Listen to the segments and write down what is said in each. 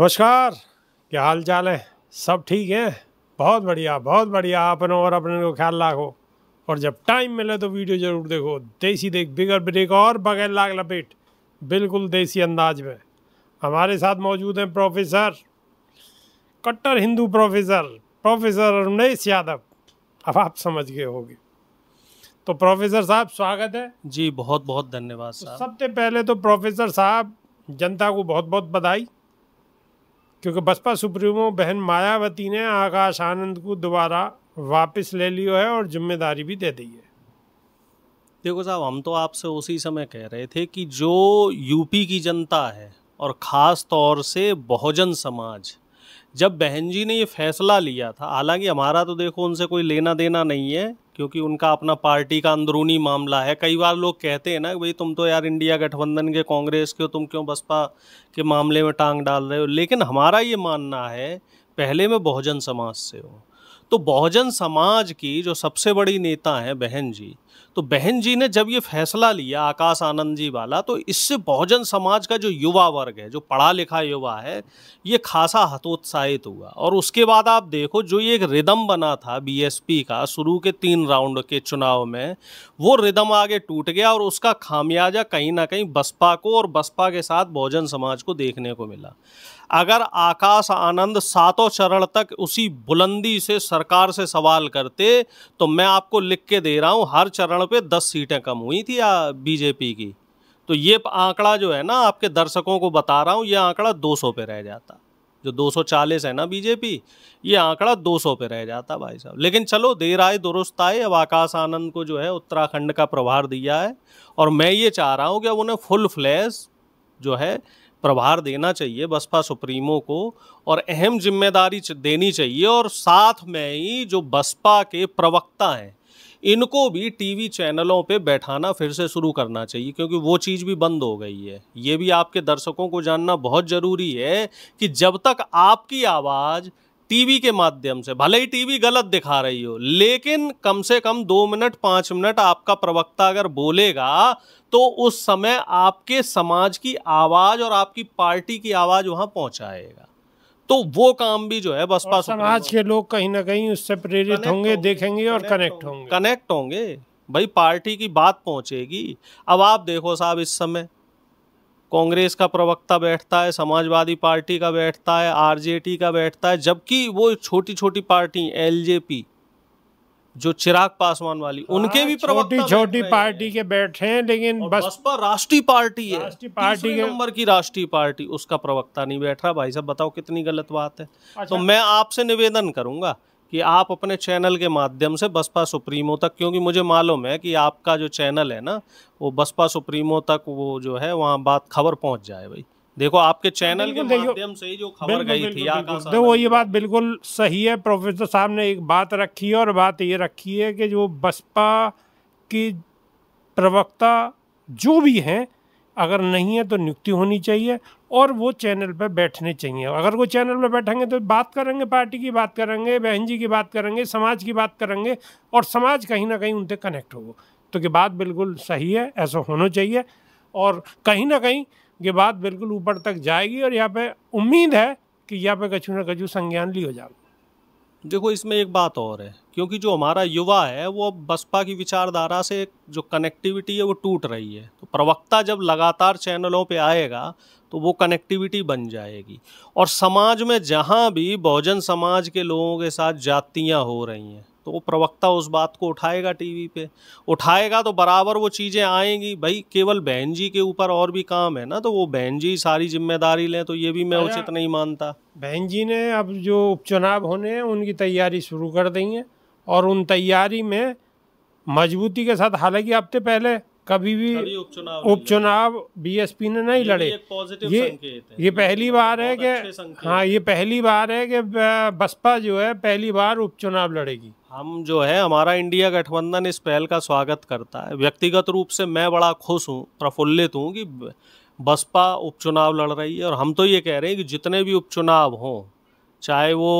नमस्कार क्या हाल चाल है सब ठीक है बहुत बढ़िया बहुत बढ़िया अपनों और अपने को ख्याल रखो और जब टाइम मिले तो वीडियो ज़रूर देखो देसी देख बिगर ब्रेक और बगैर लाग लपेट बिल्कुल देसी अंदाज में हमारे साथ मौजूद हैं प्रोफेसर कट्टर हिंदू प्रोफेसर प्रोफेसर अरुणेश यादव अब आप समझ गए होगे तो प्रोफेसर साहब स्वागत है जी बहुत बहुत धन्यवाद सबसे पहले तो प्रोफेसर साहब जनता को बहुत बहुत बधाई क्योंकि बसपा सुप्रीमो बहन मायावती ने आकाश आनंद को दोबारा वापस ले लियो है और जिम्मेदारी भी दे दी है देखो साहब हम तो आपसे उसी समय कह रहे थे कि जो यूपी की जनता है और ख़ास तौर से बहुजन समाज जब बहन जी ने ये फैसला लिया था हालांकि हमारा तो देखो उनसे कोई लेना देना नहीं है क्योंकि उनका अपना पार्टी का अंदरूनी मामला है कई बार लोग कहते हैं ना भाई तुम तो यार इंडिया गठबंधन के कांग्रेस के हो तुम क्यों बसपा के मामले में टांग डाल रहे हो लेकिन हमारा ये मानना है पहले मैं बहुजन समाज से हूँ तो बहुजन समाज की जो सबसे बड़ी नेता हैं बहन जी तो बहन जी ने जब ये फैसला लिया आकाश आनंद जी वाला तो इससे बहुजन समाज का जो युवा वर्ग है जो पढ़ा लिखा युवा है ये खासा हतोत्साहित हुआ और उसके बाद आप देखो जो ये एक रिदम बना था बीएसपी का शुरू के तीन राउंड के चुनाव में वो रिदम आगे टूट गया और उसका खामियाजा कहीं ना कहीं बसपा को और बसपा के साथ बहुजन समाज को देखने को मिला अगर आकाश आनंद सातों चरण तक उसी बुलंदी से सरकार से सवाल करते तो मैं आपको लिख के दे रहा हूँ हर चरण पे दस सीटें कम हुई थी बीजेपी की तो ये आंकड़ा जो है ना आपके दर्शकों को बता रहा हूँ ये आंकड़ा सौ पे रह जाता जो 240 है ना बीजेपी ये आंकड़ा 200 पे रह जाता भाई साहब लेकिन चलो देर आए दुरुस्त आए अब आकाश आनंद को जो है उत्तराखंड का प्रभार दिया है और मैं ये चाह रहा हूँ कि अब उन्हें फुल फ्लैश जो है प्रभार देना चाहिए बसपा सुप्रीमो को और अहम जिम्मेदारी देनी चाहिए और साथ में ही जो बसपा के प्रवक्ता हैं इनको भी टीवी चैनलों पे बैठाना फिर से शुरू करना चाहिए क्योंकि वो चीज़ भी बंद हो गई है ये भी आपके दर्शकों को जानना बहुत ज़रूरी है कि जब तक आपकी आवाज़ टीवी के माध्यम से भले ही टीवी गलत दिखा रही हो लेकिन कम से कम दो मिनट पांच मिनट आपका प्रवक्ता अगर बोलेगा तो उस समय आपके समाज की आवाज़ और आपकी पार्टी की आवाज़ वहां पहुंचाएगा तो वो काम भी जो है बसपा समाज के लोग कहीं ना कहीं उससे प्रेरित होंगे देखेंगे और कनेक्ट होंगे कनेक्ट होंगे भाई पार्टी की बात पहुंचेगी अब आप देखो साहब इस समय कांग्रेस का प्रवक्ता बैठता है समाजवादी पार्टी का बैठता है आरजेटी का बैठता है जबकि वो छोटी छोटी पार्टी एलजेपी जो चिराग पासवान वाली हाँ, उनके भी छोटी छोटी पार्टी के बैठे हैं लेकिन बस राष्ट्रीय पार्टी है राष्ट्रीय पार्टी के नंबर की राष्ट्रीय पार्टी उसका प्रवक्ता नहीं बैठ रहा भाई साहब बताओ कितनी गलत बात है अच्छा। तो मैं आपसे निवेदन करूंगा कि आप अपने चैनल के माध्यम से बसपा सुप्रीमो तक क्योंकि मुझे मालूम है कि आपका जो चैनल है ना वो बसपा सुप्रीमो तक वो जो है वहाँ बात खबर पहुँच जाए भाई देखो आपके चैनल के माध्यम से ही जो खबर गई थी देखो ये बात बिल्कुल सही है प्रोफेसर साहब ने एक बात रखी है और बात ये रखी है कि जो बसपा की प्रवक्ता जो भी हैं अगर नहीं है तो नियुक्ति होनी चाहिए और वो चैनल पर बैठने चाहिए अगर वो चैनल पर बैठेंगे तो बात करेंगे पार्टी की बात करेंगे बहन जी की बात करेंगे समाज की बात करेंगे और समाज कहीं ना कहीं उनसे कनेक्ट होगा तो ये बात बिल्कुल सही है ऐसा होना चाहिए और कहीं ना कहीं ये बात बिल्कुल ऊपर तक जाएगी और यहाँ पे उम्मीद है कि यहाँ पे कछू ना कछू संज्ञान ली हो जाएगा देखो इसमें एक बात और है क्योंकि जो हमारा युवा है वो बसपा की विचारधारा से जो कनेक्टिविटी है वो टूट रही है तो प्रवक्ता जब लगातार चैनलों पे आएगा तो वो कनेक्टिविटी बन जाएगी और समाज में जहाँ भी बहुजन समाज के लोगों के साथ जातियाँ हो रही हैं तो वो प्रवक्ता उस बात को उठाएगा टीवी पे उठाएगा तो बराबर वो चीज़ें आएंगी भाई केवल बहन जी के ऊपर और भी काम है ना तो वो बहन जी सारी जिम्मेदारी लें तो ये भी मैं उचित नहीं मानता बहन जी ने अब जो उपचुनाव होने हैं उनकी तैयारी शुरू कर दी है और उन तैयारी में मजबूती के साथ हालांकि हफ्ते पहले कभी भी उपचुनाव बीएसपी ने नहीं लड़े ये ये हाँ, पहली बार है कि हाँ ये पहली बार है कि बसपा जो है पहली बार उपचुनाव लड़ेगी हम जो है हमारा इंडिया गठबंधन इस पहल का स्वागत करता है व्यक्तिगत रूप से मैं बड़ा खुश हूँ प्रफुल्लित हूँ कि बसपा उपचुनाव लड़ रही है और हम तो ये कह रहे हैं कि जितने भी उपचुनाव हों चाहे वो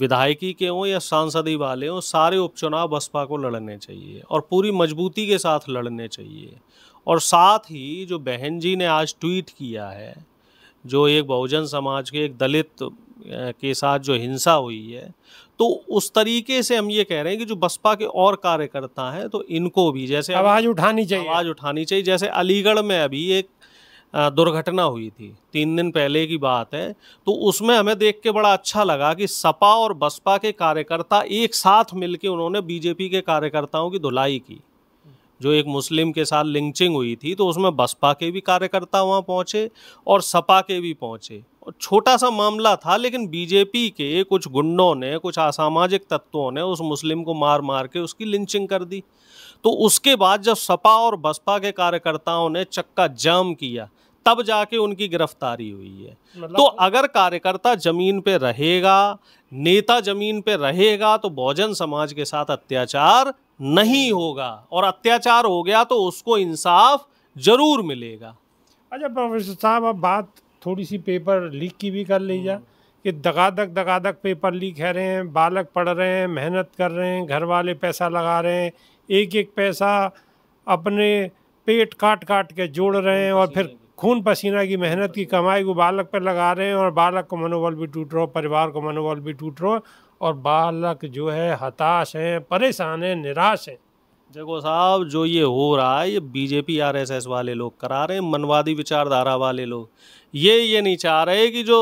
विधायकी के हों या सांसदी वाले हों सारे उपचुनाव बसपा को लड़ने चाहिए और पूरी मजबूती के साथ लड़ने चाहिए और साथ ही जो बहन जी ने आज ट्वीट किया है जो एक बहुजन समाज के एक दलित के साथ जो हिंसा हुई है तो उस तरीके से हम ये कह रहे हैं कि जो बसपा के और कार्यकर्ता हैं तो इनको भी जैसे आवाज़ उठानी चाहिए आवाज़ उठानी चाहिए जैसे अलीगढ़ में अभी एक दुर्घटना हुई थी तीन दिन पहले की बात है तो उसमें हमें देख के बड़ा अच्छा लगा कि सपा और बसपा के कार्यकर्ता एक साथ मिलकर उन्होंने बीजेपी के कार्यकर्ताओं की धुलाई की जो एक मुस्लिम के साथ लिंचिंग हुई थी तो उसमें बसपा के भी कार्यकर्ता वहाँ पहुँचे और सपा के भी पहुँचे और छोटा सा मामला था लेकिन बीजेपी के कुछ गुंडों ने कुछ असामाजिक तत्वों ने उस मुस्लिम को मार मार के उसकी लिंचिंग कर दी तो उसके बाद जब सपा और बसपा के कार्यकर्ताओं ने चक्का जाम किया तब जाके उनकी गिरफ्तारी हुई है मतलब तो अगर कार्यकर्ता जमीन पे रहेगा नेता जमीन पे रहेगा तो बहुजन समाज के साथ अत्याचार नहीं होगा और अत्याचार हो गया तो उसको इंसाफ जरूर मिलेगा अच्छा प्रोफेसर साहब अब बात थोड़ी सी पेपर लीक की भी कर ली जाए हम्म। कि दगादक दगादक पेपर लीक है रहे हैं बालक पढ़ रहे हैं मेहनत कर रहे हैं घर वाले पैसा लगा रहे हैं एक एक पैसा अपने पेट काट काट के जोड़ रहे हैं और फिर खून पसीना की मेहनत की कमाई को बालक पर लगा रहे हैं और बालक को मनोबल भी टूट रहा हो परिवार को मनोबल भी टूट रहा और बालक जो है हताश हैं परेशान हैं निराश हैं देखो साहब जो ये हो रहा है ये बीजेपी आरएसएस वाले लोग करा रहे हैं मनवादी विचारधारा वाले लोग ये ये नहीं चाह रहे कि जो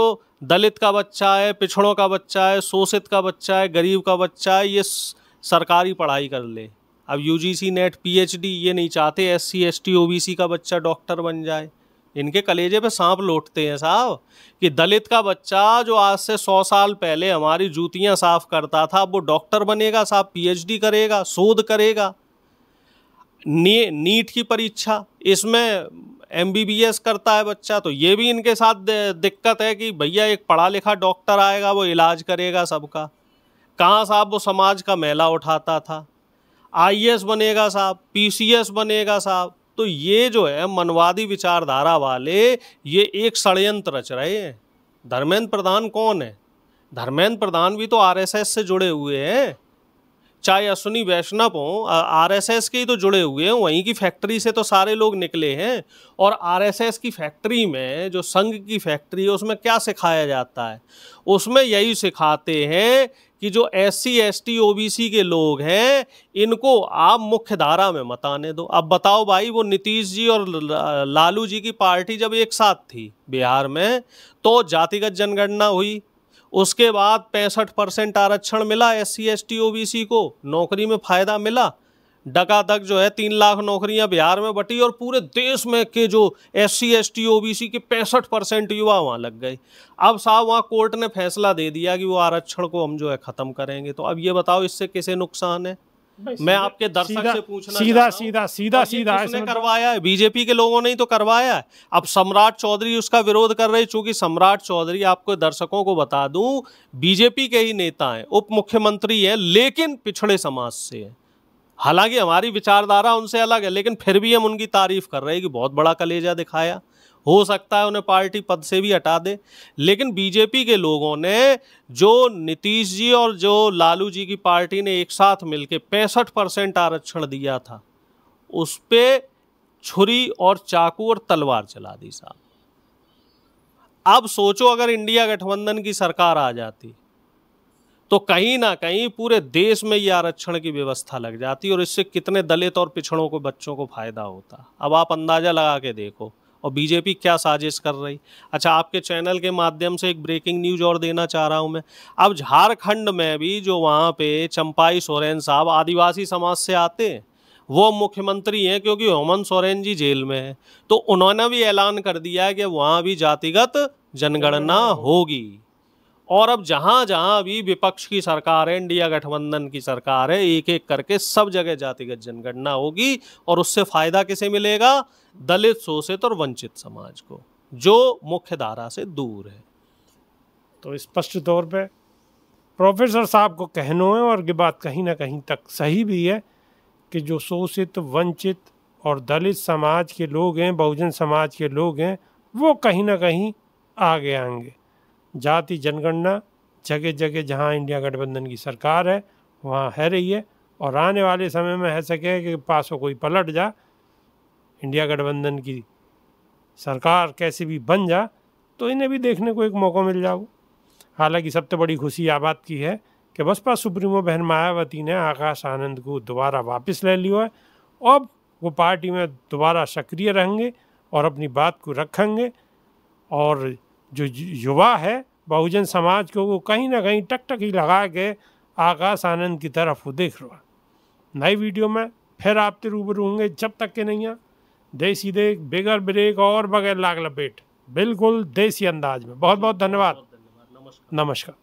दलित का बच्चा है पिछड़ों का बच्चा है शोषित का बच्चा है गरीब का बच्चा है ये सरकारी पढ़ाई कर ले अब यूजीसी नेट पीएचडी ये नहीं चाहते एससी एसटी ओबीसी का बच्चा डॉक्टर बन जाए इनके कलेजे पे सांप लौटते हैं साहब कि दलित का बच्चा जो आज से सौ साल पहले हमारी जूतियां साफ करता था वो डॉक्टर बनेगा साहब पीएचडी करेगा शोध करेगा नी, नीट की परीक्षा इसमें एमबीबीएस करता है बच्चा तो ये भी इनके साथ दिक्कत है कि भैया एक पढ़ा लिखा डॉक्टर आएगा वो इलाज करेगा सबका कहाँ साहब वो समाज का मेला उठाता था आईएएस बनेगा साहब पीसीएस बनेगा साहब तो ये जो है मनवादी विचारधारा वाले ये एक षडयंत्र रच रहे हैं धर्मेंद्र प्रधान कौन है धर्मेंद्र प्रधान भी तो आरएसएस से जुड़े हुए हैं चाहे अश्विनी वैष्णव हों आरएसएस के ही तो जुड़े हुए हैं वहीं की फैक्ट्री से तो सारे लोग निकले हैं और आरएसएस की फैक्ट्री में जो संघ की फैक्ट्री है उसमें क्या सिखाया जाता है उसमें यही सिखाते हैं कि जो S C S T O B C के लोग हैं इनको आप मुख्य धारा में मत आने दो अब बताओ भाई वो नीतीश जी और लालू जी की पार्टी जब एक साथ थी बिहार में तो जातिगत जनगणना हुई उसके बाद पैंसठ परसेंट आरक्षण मिला S C S T O B C को नौकरी में फ़ायदा मिला डकादक जो है तीन लाख नौकरियां बिहार में बटी और पूरे देश में के जो S C S T O B C के पैंसठ परसेंट युवा वहाँ लग गए अब साहब वहाँ कोर्ट ने फैसला दे दिया कि वो आरक्षण को हम जो है ख़त्म करेंगे तो अब ये बताओ इससे किसे नुकसान है मैं आपके दर्शक से पूछना सीधा सीधा सीधा सीधा इसने करवाया है बीजेपी के लोगों ने ही तो करवाया है अब सम्राट चौधरी उसका विरोध कर रहे चूंकि सम्राट चौधरी आपको दर्शकों को बता दूं बीजेपी के ही नेता हैं उप मुख्यमंत्री है लेकिन पिछड़े समाज से हैं हालांकि हमारी विचारधारा उनसे अलग है लेकिन फिर भी हम उनकी तारीफ कर रहे हैं कि बहुत बड़ा कलेजा दिखाया हो सकता है उन्हें पार्टी पद से भी हटा दे लेकिन बीजेपी के लोगों ने जो नीतीश जी और जो लालू जी की पार्टी ने एक साथ मिलकर पैंसठ परसेंट आरक्षण दिया था उस पर छुरी और चाकू और तलवार चला दी साहब अब सोचो अगर इंडिया गठबंधन की सरकार आ जाती तो कहीं ना कहीं पूरे देश में ये आरक्षण की व्यवस्था लग जाती और इससे कितने दलित और पिछड़ों को बच्चों को फायदा होता अब आप अंदाज़ा लगा के देखो और बीजेपी क्या साजिश कर रही अच्छा आपके चैनल के माध्यम से एक ब्रेकिंग न्यूज और देना चाह रहा हूं मैं अब झारखंड में भी जो वहाँ पे चंपाई सोरेन साहब आदिवासी समाज से आते हैं वो मुख्यमंत्री हैं क्योंकि हेमंत सोरेन जी जेल में है तो उन्होंने भी ऐलान कर दिया है कि वहाँ भी जातिगत जनगणना होगी और अब जहाँ जहाँ भी विपक्ष की सरकार है इंडिया गठबंधन की सरकार है एक एक करके सब जगह जातिगत जनगणना होगी और उससे फायदा किसे मिलेगा दलित शोषित और वंचित समाज को जो मुख्य धारा से दूर है तो स्पष्ट तौर पे प्रोफेसर साहब को कहनो है और ये बात कहीं ना कहीं तक सही भी है कि जो शोषित वंचित और दलित समाज के लोग हैं बहुजन समाज के लोग हैं वो कहीं ना कहीं आगे आएंगे जाति जनगणना जगह जगह जहाँ इंडिया गठबंधन की सरकार है वहाँ है रही है और आने वाले समय में है सके कि पासों कोई पलट जा इंडिया गठबंधन की सरकार कैसे भी बन जा तो इन्हें भी देखने को एक मौका मिल जाओ हालांकि सबसे बड़ी खुशी यह बात की है कि बसपा सुप्रीमो बहन मायावती ने आकाश आनंद को दोबारा वापस ले लिया है अब वो पार्टी में दोबारा सक्रिय रहेंगे और अपनी बात को रखेंगे और जो युवा है बहुजन समाज को वो कहीं ना कहीं टकटकी लगा के आकाश आनंद की तरफ वो देख रहा नई वीडियो में फिर आपते रूबरू होंगे जब तक के नहीं आ देसी देख बेगर ब्रेक और बगैर लाग लपेट बिल्कुल देसी अंदाज में बहुत बहुत धन्यवाद नमस्कार